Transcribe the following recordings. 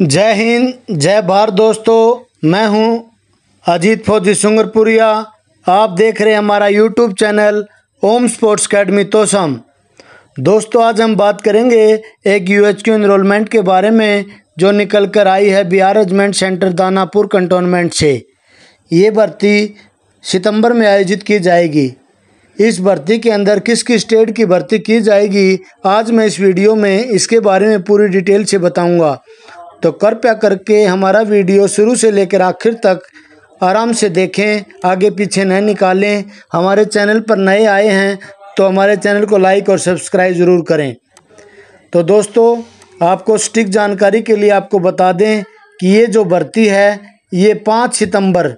जय हिंद जय भारत दोस्तों मैं हूं अजीत फौजी सुंगरपुरिया आप देख रहे हैं हमारा YouTube channel Om sports academy तोसम दोस्तों आज हम बात करेंगे एक यू एच क्यू इनरोलमेंट के बारे में जो निकल कर आई है Bihar regiment centre Danapur cantonment से ये भर्ती सितंबर में आयोजित की जाएगी इस भर्ती के अंदर किस किस स्टेट की भर्ती की जाएगी आज मैं इस वीडियो में इसके बारे में पूरी डिटेल से बताऊंगा तो कृपया करके हमारा वीडियो शुरू से लेकर आखिर तक आराम से देखें आगे पीछे न निकालें हमारे चैनल पर नए आए हैं तो हमारे चैनल को लाइक और सब्सक्राइब ज़रूर करें तो दोस्तों आपको स्टिक जानकारी के लिए आपको बता दें कि ये जो भर्ती है ये पाँच सितंबर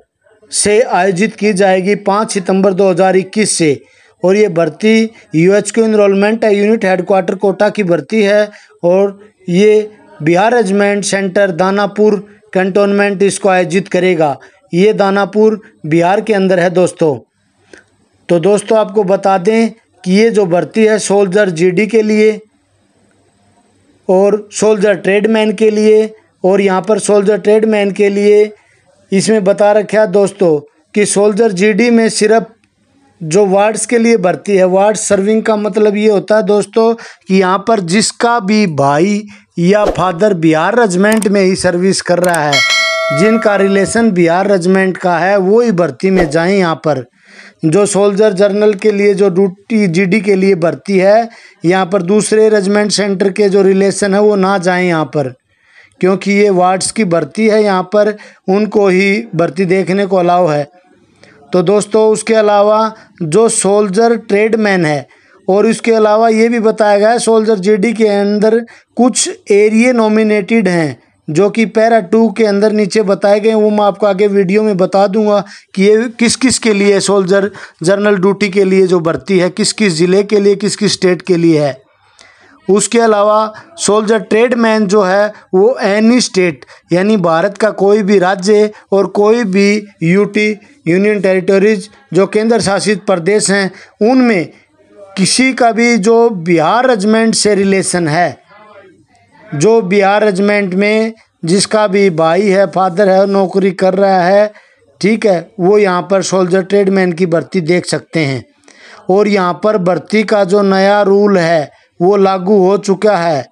से आयोजित की जाएगी पाँच सितंबर 2021 से और ये भर्ती यू एच क्यू इनरोलमेंट है यूनिट हेडक्वाटर कोटा की भर्ती है और ये Bihar regiment centre Danapur cantonment इसको आयोजित करेगा ये दानापुर बिहार के अंदर है दोस्तों तो दोस्तों आपको बता दें कि ये जो भर्ती है सोल्जर जीडी के लिए और सोल्जर ट्रेडमैन के लिए और यहाँ पर सोल्जर ट्रेडमैन के लिए इसमें बता रखा है दोस्तों कि सोल्जर जीडी में सिर्फ जो वार्ड्स के लिए भर्ती है वार्ड सर्विंग का मतलब ये होता है दोस्तों कि यहाँ पर जिसका भी भाई या फादर बिहार रेजिमेंट में ही सर्विस कर रहा है जिनका रिलेशन बिहार रेजिमेंट का है वो ही भर्ती में जाएं यहाँ पर जो सोल्जर जर्नल के लिए जो ड्यूटी जीडी के लिए भर्ती है यहाँ पर दूसरे रेजिमेंट सेंटर के जो रिलेशन है वो ना जाएं यहाँ पर क्योंकि ये वार्ड्स की भर्ती है यहाँ पर उनको ही भर्ती देखने को अलाव है तो दोस्तों उसके अलावा जो सोल्जर ट्रेडमैन है और इसके अलावा ये भी बताया गया है सोल्जर जेडी के अंदर कुछ एरिए नॉमिनेटेड हैं जो कि पैरा टू के अंदर नीचे बताए गए वो मैं आपको आगे वीडियो में बता दूंगा कि ये किस किस के लिए सोल्जर जनरल ड्यूटी के लिए जो भर्ती है किस किस ज़िले के लिए किस किस स्टेट के लिए है उसके अलावा सोल्जर ट्रेडमैन जो है वो एनी स्टेट यानी भारत का कोई भी राज्य और कोई भी यूटी यूनियन टेरिटोरीज जो केंद्र शासित प्रदेश हैं उनमें किसी का भी जो बिहार रेजिमेंट से रिलेशन है जो बिहार रजमेंट में जिसका भी भाई है फादर है नौकरी कर रहा है ठीक है वो यहाँ पर सोल्जर ट्रेडमैन की भर्ती देख सकते हैं और यहाँ पर भर्ती का जो नया रूल है वो लागू हो चुका है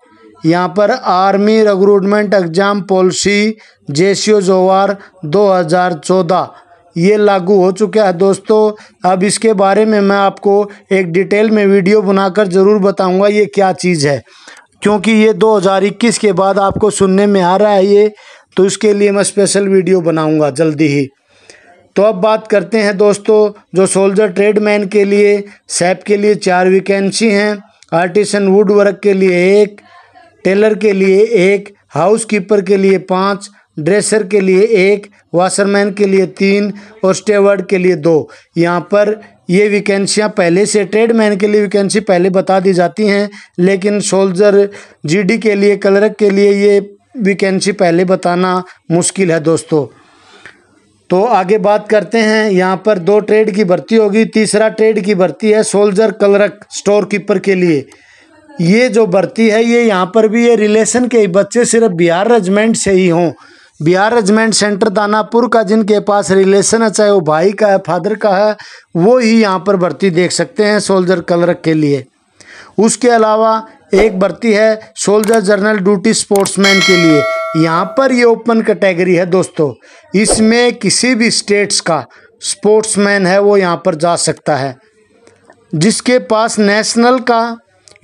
यहाँ पर army recruitment exam policy J C O जोवार दो हज़ार चौदह ये लागू हो चुका है दोस्तों अब इसके बारे में मैं आपको एक डिटेल में वीडियो बनाकर ज़रूर बताऊंगा ये क्या चीज़ है क्योंकि ये 2021 के बाद आपको सुनने में आ रहा है ये तो इसके लिए मैं स्पेशल वीडियो बनाऊंगा जल्दी ही तो अब बात करते हैं दोस्तों जो सोल्जर ट्रेडमैन के लिए सैप के लिए चार वैकेंसी हैं आर्टिसन वुड वर्क के लिए एक टेलर के लिए एक हाउस कीपर के लिए पाँच ड्रेसर के लिए एक वाशरमैन के लिए तीन और स्टेवर्ड के लिए दो यहाँ पर ये वैकेंसियाँ पहले से ट्रेडमैन के लिए वैकेंसी पहले बता दी जाती हैं लेकिन सोल्जर जीडी के लिए क्लर्क के लिए ये वैकेंसी पहले बताना मुश्किल है दोस्तों तो आगे बात करते हैं यहाँ पर दो ट्रेड की भर्ती होगी तीसरा ट्रेड की भर्ती है सोल्जर क्लर्क स्टोर कीपर के लिए ये जो भर्ती है ये यहाँ पर भी ये रिलेशन के बच्चे सिर्फ बिहार रेजमेंट से ही हों बिहार रेजिमेंट सेंटर दानापुर का जिनके पास रिलेशन है चाहे वो भाई का है फादर का है वो ही यहाँ पर भर्ती देख सकते हैं सोल्जर कलर के लिए उसके अलावा एक भर्ती है सोल्जर जर्नल ड्यूटी स्पोर्ट्समैन के लिए यहाँ पर ये ओपन कैटेगरी है दोस्तों इसमें किसी भी स्टेट्स का स्पोर्ट्समैन है वो यहाँ पर जा सकता है जिसके पास नेशनल का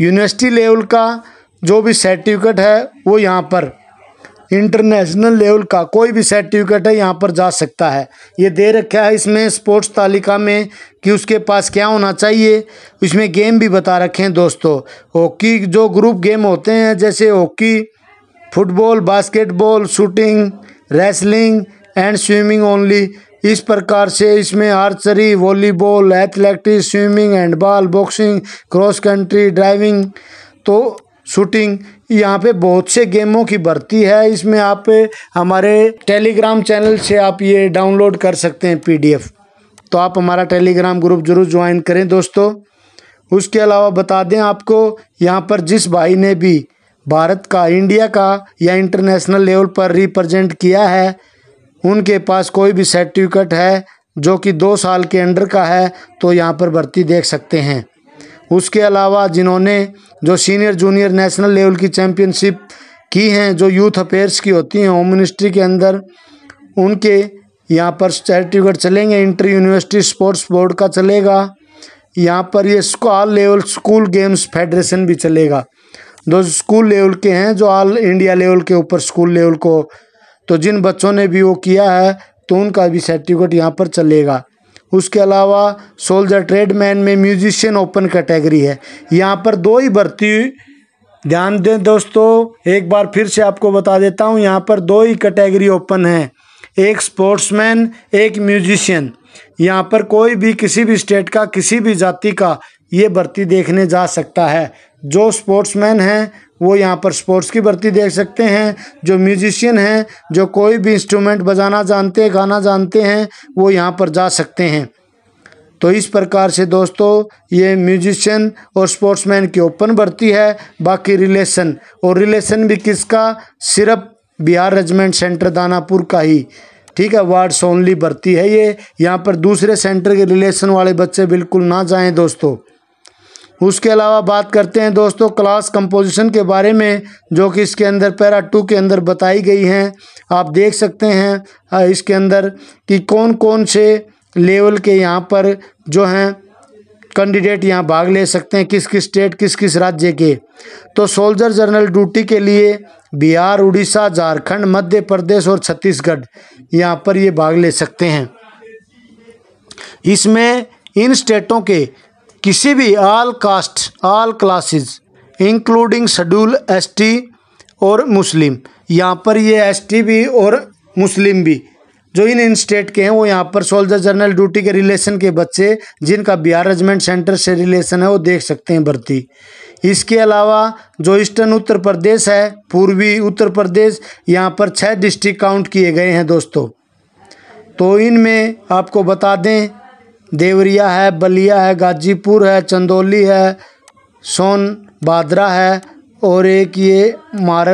यूनिवर्सिटी लेवल का जो भी सर्टिफिकेट है वो यहाँ पर इंटरनेशनल लेवल का कोई भी सर्टिफिकेट है यहाँ पर जा सकता है ये दे रखा है इसमें स्पोर्ट्स तालिका में कि उसके पास क्या होना चाहिए इसमें गेम भी बता रखे हैं दोस्तों हॉकी जो ग्रुप गेम होते हैं जैसे hockey football basketball shooting wrestling and swimming only इस प्रकार से इसमें archery volleyball athletics swimming handball boxing cross country driving तो शूटिंग यहाँ पे बहुत से गेमों की भर्ती है इसमें आप हमारे टेलीग्राम चैनल से आप ये डाउनलोड कर सकते हैं पीडीएफ तो आप हमारा टेलीग्राम ग्रुप जरूर ज्वाइन करें दोस्तों उसके अलावा बता दें आपको यहाँ पर जिस भाई ने भी भारत का इंडिया का या इंटरनेशनल लेवल पर रिप्रजेंट किया है उनके पास कोई भी सर्टिफिकेट है जो कि दो साल के अंडर का है तो यहाँ पर भर्ती देख सकते हैं उसके अलावा जिन्होंने जो सीनियर जूनियर नेशनल लेवल की चैम्पियनशिप की हैं जो यूथ अफेयर्स की होती हैं होम मिनिस्ट्री के अंदर उनके यहाँ पर सर्टिफिकेट चलेंगे इंटर यूनिवर्सिटी स्पोर्ट्स बोर्ड का चलेगा यहाँ पर ये all level school games federation भी चलेगा दो स्कूल लेवल के हैं जो ऑल इंडिया लेवल के ऊपर स्कूल लेवल को तो जिन बच्चों ने भी वो किया है तो उनका भी सर्टिफिकेट यहाँ पर चलेगा उसके अलावा सोल्जर ट्रेडमैन में म्यूजिशियन ओपन कैटेगरी है यहाँ पर दो ही भर्ती ध्यान दें दोस्तों एक बार फिर से आपको बता देता हूँ यहाँ पर दो ही कैटेगरी ओपन हैं एक स्पोर्ट्समैन एक म्यूजिशियन यहाँ पर कोई भी किसी भी स्टेट का किसी भी जाति का ये भर्ती देखने जा सकता है जो स्पोर्ट्समैन हैं वो यहाँ पर स्पोर्ट्स की भर्ती देख सकते हैं जो म्यूजिशियन हैं जो कोई भी इंस्ट्रूमेंट बजाना जानते हैं गाना जानते हैं वो यहाँ पर जा सकते हैं तो इस प्रकार से दोस्तों ये म्यूजिशियन और स्पोर्ट्समैन की ओपन भर्ती है बाकी रिलेशन और रिलेशन भी किसका सिर्फ बिहार रेजिमेंट सेंटर दानापुर का ही ठीक है वार्ड सोनली भर्ती है ये यहाँ पर दूसरे सेंटर के रिलेशन वाले बच्चे बिल्कुल ना जाएं दोस्तों उसके अलावा बात करते हैं दोस्तों क्लास कंपोजिशन के बारे में जो कि इसके अंदर पैरा टू के अंदर बताई गई हैं आप देख सकते हैं इसके अंदर कि कौन कौन से लेवल के यहाँ पर जो हैं कैंडिडेट यहाँ भाग ले सकते हैं किस किस स्टेट किस किस राज्य के तो सोल्जर जनरल ड्यूटी के लिए बिहार उड़ीसा झारखंड मध्य प्रदेश और छत्तीसगढ़ यहाँ पर ये भाग ले सकते हैं इसमें इन स्टेटों के किसी भी all caste all classes including schedule ST और मुस्लिम यहाँ पर ये एसटी भी और मुस्लिम भी जो इन इन स्टेट के हैं वो यहाँ पर सोल्जर जनरल ड्यूटी के रिलेशन के बच्चे जिनका बिहार रेजिमेंट सेंटर से रिलेशन है वो देख सकते हैं भर्ती इसके अलावा जो ईस्टर्न उत्तर प्रदेश है पूर्वी उत्तर प्रदेश यहाँ पर छः डिस्ट्रिक्ट काउंट किए गए हैं दोस्तों तो इनमें आपको बता दें देवरिया है बलिया है गाजीपुर है चंदौली है सोन बादरा है और एक ये मार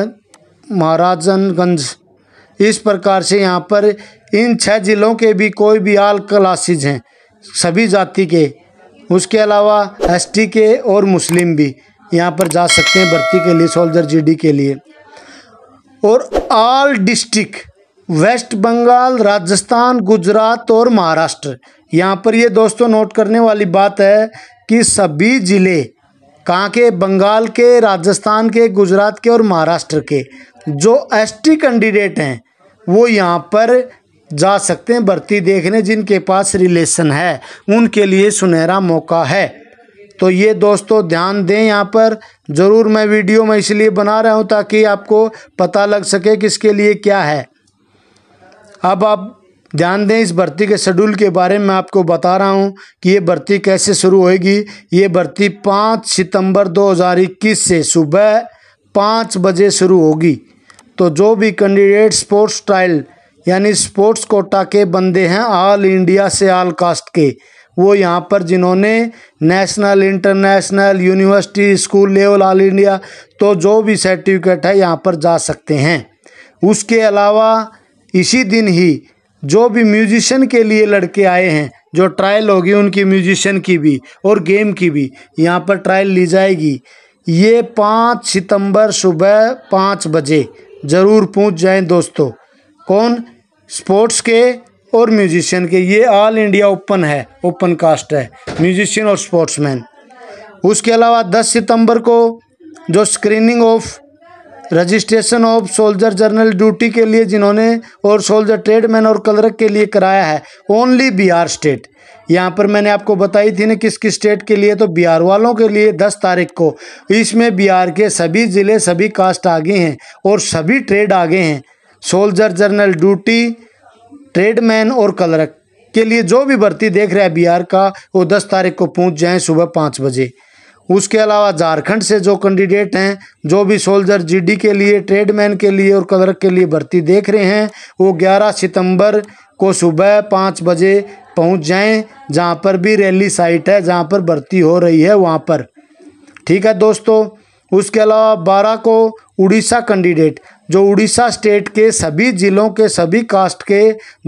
महाराजनगंज इस प्रकार से यहाँ पर इन छह ज़िलों के भी कोई भी आल क्लासेज हैं सभी जाति के उसके अलावा एसटी के और मुस्लिम भी यहाँ पर जा सकते हैं भर्ती के लिए सोल्जर जीडी के लिए और ऑल डिस्ट्रिक्ट वेस्ट बंगाल राजस्थान गुजरात और महाराष्ट्र यहाँ पर ये दोस्तों नोट करने वाली बात है कि सभी ज़िले कहाँ के बंगाल के राजस्थान के गुजरात के और महाराष्ट्र के जो एसटी कैंडिडेट हैं वो यहाँ पर जा सकते हैं भर्ती देखने जिनके पास रिलेशन है उनके लिए सुनहरा मौका है तो ये दोस्तों ध्यान दें यहाँ पर ज़रूर मैं वीडियो में इसलिए बना रहा हूँ ताकि आपको पता लग सके किसके लिए क्या है अब आप ध्यान दें इस भर्ती के शेड्यूल के बारे में आपको बता रहा हूं कि ये भर्ती कैसे शुरू होएगी ये भर्ती पाँच सितंबर 2021 से सुबह पाँच बजे शुरू होगी तो जो भी कैंडिडेट स्पोर्ट्स ट्रायल यानी स्पोर्ट्स कोटा के बंदे हैं ऑल इंडिया से ऑल कास्ट के वो यहाँ पर जिन्होंने national international university school level all India तो जो भी सर्टिफिकेट है यहाँ पर जा सकते हैं उसके अलावा इसी दिन ही जो भी म्यूजिशियन के लिए लड़के आए हैं जो ट्रायल होगी उनकी म्यूजिशन की भी और गेम की भी यहाँ पर ट्रायल ली जाएगी ये पाँच सितंबर सुबह पाँच बजे ज़रूर पहुँच जाएं दोस्तों कौन स्पोर्ट्स के और म्यूजिशियन के ये ऑल इंडिया ओपन है ओपन कास्ट है म्यूजिशियन और स्पोर्ट्समैन उसके अलावा 10 सितंबर को जो screening of registration of soldier general duty के लिए जिन्होंने और सोल्जर ट्रेडमैन और क्लर्क के लिए कराया है ओनली बिहार स्टेट यहाँ पर मैंने आपको बताई थी ना किस किस स्टेट के लिए तो बिहार वालों के लिए दस तारीख को इसमें बिहार के सभी ज़िले सभी कास्ट आगे हैं और सभी ट्रेड आगे हैं सोल्जर जर्नल ड्यूटी ट्रेडमैन और क्लर्क के लिए जो भी भर्ती देख रहा है बिहार का वो दस तारीख को पहुँच जाएँ सुबह पाँच बजे उसके अलावा झारखंड से जो कैंडिडेट हैं जो भी सोल्जर जीडी के लिए ट्रेडमैन के लिए और कदरक के लिए भर्ती देख रहे हैं वो 11 सितंबर को सुबह पाँच बजे पहुंच जाएं जहां पर भी रैली साइट है जहां पर भर्ती हो रही है वहां पर ठीक है दोस्तों उसके अलावा बारह को उड़ीसा कैंडिडेट जो उड़ीसा स्टेट के सभी ज़िलों के सभी कास्ट के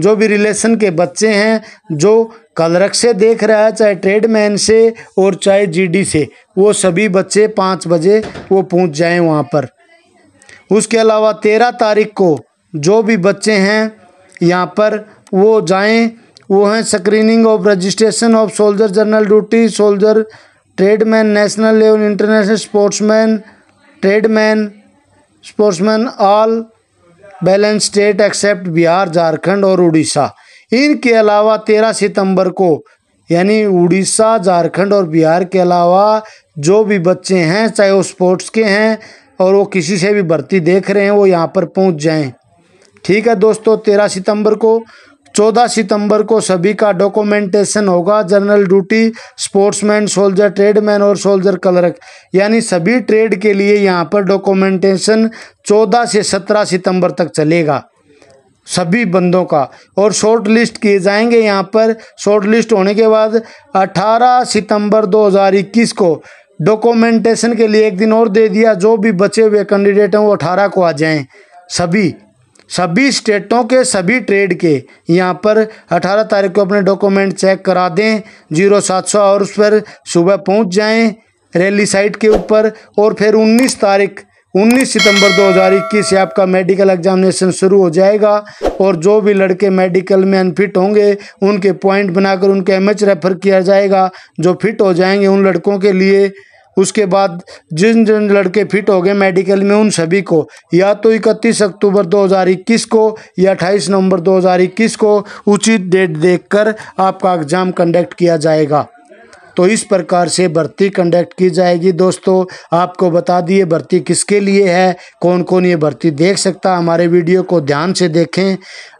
जो भी रिलेशन के बच्चे हैं जो कलरक से देख रहा है चाहे ट्रेडमैन से और चाहे जीडी से वो सभी बच्चे पाँच बजे वो पहुंच जाएं वहाँ पर उसके अलावा तेरह तारीख को जो भी बच्चे हैं यहाँ पर वो जाएं वो हैं screening of registration of soldier general duty soldier tradesman national level international sportsman tradesman sportsman all balance state except Bihar Jharkhand और उड़ीसा इनके अलावा तेरह सितंबर को यानी उड़ीसा झारखंड और बिहार के अलावा जो भी बच्चे हैं चाहे वो स्पोर्ट्स के हैं और वो किसी से भी भर्ती देख रहे हैं वो यहाँ पर पहुँच जाएँ ठीक है दोस्तों तेरह सितंबर को 14 सितंबर को सभी का डॉक्यूमेंटेशन होगा general duty sportsman soldier tradesman और सोल्जर क्लर्क यानी सभी ट्रेड के लिए यहाँ पर डॉक्यूमेंटेशन 14 से 17 सितंबर तक चलेगा सभी बंदों का और शॉर्ट लिस्ट किए जाएंगे यहाँ पर शॉर्ट लिस्ट होने के बाद 18 सितंबर 2021 को डॉक्यूमेंटेशन के लिए एक दिन और दे दिया जो भी बचे हुए कैंडिडेट हैं वो अठारह को आ जाएँ सभी सभी स्टेटों के सभी ट्रेड के यहाँ पर 18 तारीख को अपने डॉक्यूमेंट चेक करा दें जीरो सात सौ और उस पर सुबह पहुँच जाएँ रैली साइट के ऊपर और फिर 19 तारीख 19 सितंबर 2021 से आपका मेडिकल एग्जामिनेशन शुरू हो जाएगा और जो भी लड़के मेडिकल में अनफिट होंगे उनके पॉइंट बनाकर उनके एम रेफर किया जाएगा जो फिट हो जाएंगे उन लड़कों के लिए उसके बाद जिन जिन लड़के फिट हो गए मेडिकल में उन सभी को या तो इकतीस अक्टूबर 2021 को या 28 नवंबर 2021 को उचित डेट देखकर आपका एग्ज़ाम कंडक्ट किया जाएगा तो इस प्रकार से भर्ती कंडक्ट की जाएगी दोस्तों आपको बता दिए भर्ती किसके लिए है कौन कौन ये भर्ती देख सकता हमारे वीडियो को ध्यान से देखें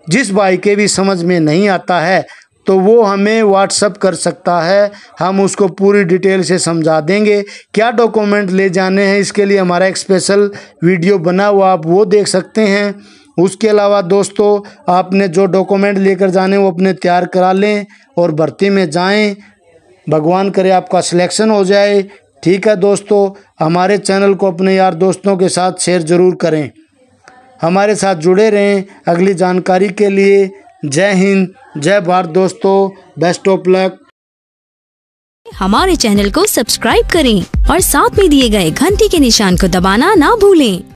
जिस भाई के भी समझ में नहीं आता है तो वो हमें व्हाट्सअप कर सकता है हम उसको पूरी डिटेल से समझा देंगे क्या डॉक्यूमेंट ले जाने हैं इसके लिए हमारा एक स्पेशल वीडियो बना हुआ आप वो देख सकते हैं उसके अलावा दोस्तों आपने जो डॉक्यूमेंट लेकर जाने वो अपने तैयार करा लें और भर्ती में जाएं भगवान करे आपका सिलेक्शन हो जाए ठीक है दोस्तों हमारे चैनल को अपने यार दोस्तों के साथ शेयर ज़रूर करें हमारे साथ जुड़े रहें अगली जानकारी के लिए जय हिंद जय भारत दोस्तों बेस्ट ऑफ लक हमारे चैनल को सब्सक्राइब करें और साथ में दिए गए घंटी के निशान को दबाना ना भूलें